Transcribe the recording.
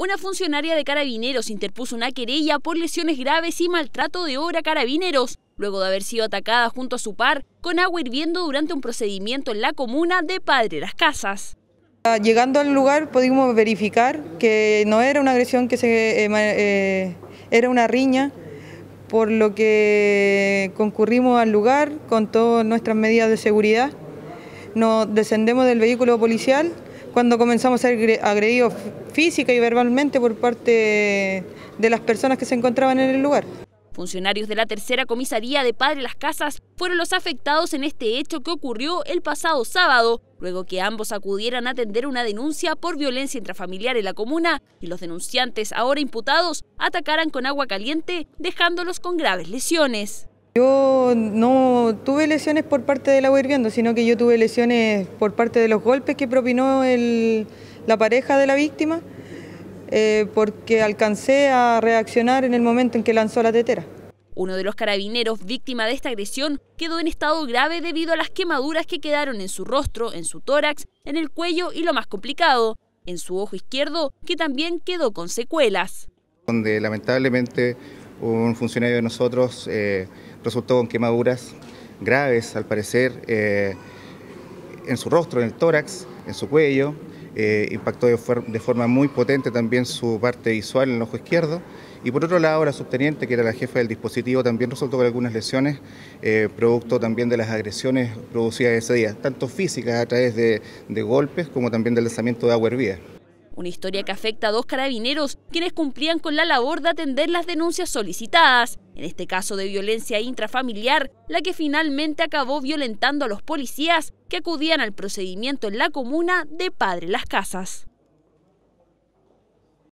Una funcionaria de carabineros interpuso una querella por lesiones graves y maltrato de obra carabineros, luego de haber sido atacada junto a su par con agua hirviendo durante un procedimiento en la comuna de Padre Las Casas. Ah, llegando al lugar pudimos verificar que no era una agresión, que se, eh, eh, era una riña, por lo que concurrimos al lugar con todas nuestras medidas de seguridad. Nos descendemos del vehículo policial cuando comenzamos a ser agredidos física y verbalmente por parte de las personas que se encontraban en el lugar. Funcionarios de la tercera comisaría de Padre Las Casas fueron los afectados en este hecho que ocurrió el pasado sábado, luego que ambos acudieran a atender una denuncia por violencia intrafamiliar en la comuna y los denunciantes, ahora imputados, atacaran con agua caliente, dejándolos con graves lesiones. Yo no tuve lesiones por parte del agua hirviendo, sino que yo tuve lesiones por parte de los golpes que propinó la pareja de la víctima, eh, porque alcancé a reaccionar en el momento en que lanzó la tetera. Uno de los carabineros víctima de esta agresión quedó en estado grave debido a las quemaduras que quedaron en su rostro, en su tórax, en el cuello y lo más complicado, en su ojo izquierdo, que también quedó con secuelas. Donde lamentablemente un funcionario de nosotros eh, resultó con quemaduras graves, al parecer, eh, en su rostro, en el tórax, en su cuello. Eh, impactó de, forma muy potente también su parte visual en el ojo izquierdo. Y por otro lado, la subteniente, que era la jefa del dispositivo, también resultó con algunas lesiones, producto también de las agresiones producidas ese día, tanto físicas a través de, de golpes como también del lanzamiento de agua hervida. Una historia que afecta a dos carabineros quienes cumplían con la labor de atender las denuncias solicitadas, en este caso de violencia intrafamiliar, la que finalmente acabó violentando a los policías que acudían al procedimiento en la comuna de Padre Las Casas.